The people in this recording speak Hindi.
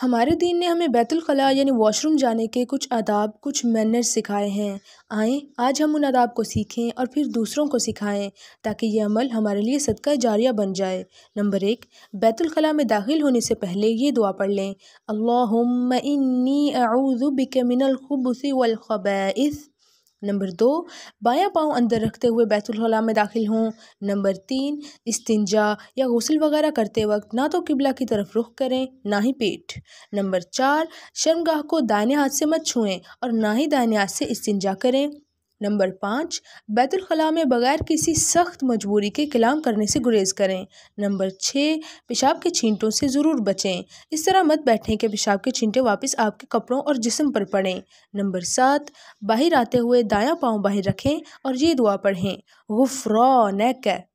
हमारे दीन ने हमें बैतुलखला यानी वॉशरूम जाने के कुछ आदाब कुछ मैनर्स सिखाए हैं आएँ आज हम उन आदाब को सीखें और फिर दूसरों को सिखाएं ताकि ये अमल हमारे लिए सदका जारिया बन जाए नंबर एक बैतुलखला में दाखिल होने से पहले ये दुआ पढ़ लें अल्लाह इन्नी आउज़ुबिक मिनल खुबसी वलखबैस नंबर दो बायां पाँव अंदर रखते हुए बैतुलखला में दाखिल हों नंबर तीन इस्तिंजा या गसल वगैरह करते वक्त ना तो किबला की तरफ रुख करें ना ही पेट नंबर चार शर्मगाह को दाने हाथ से मत छुएं और ना ही दाने हाथ से इस्तिंजा करें नंबर पाँच बैतुलखला में बगैर किसी सख्त मजबूरी के कलाम करने से गुरेज करें नंबर छः पेशाब के छींटों से ज़रूर बचें इस तरह मत बैठें कि पेशाब के छींटे वापस आपके कपड़ों और जिसम पर पड़ें नंबर सात बाहर आते हुए दायां पाँव बाहर रखें और ये दुआ पढ़ें गुफ्रा नैक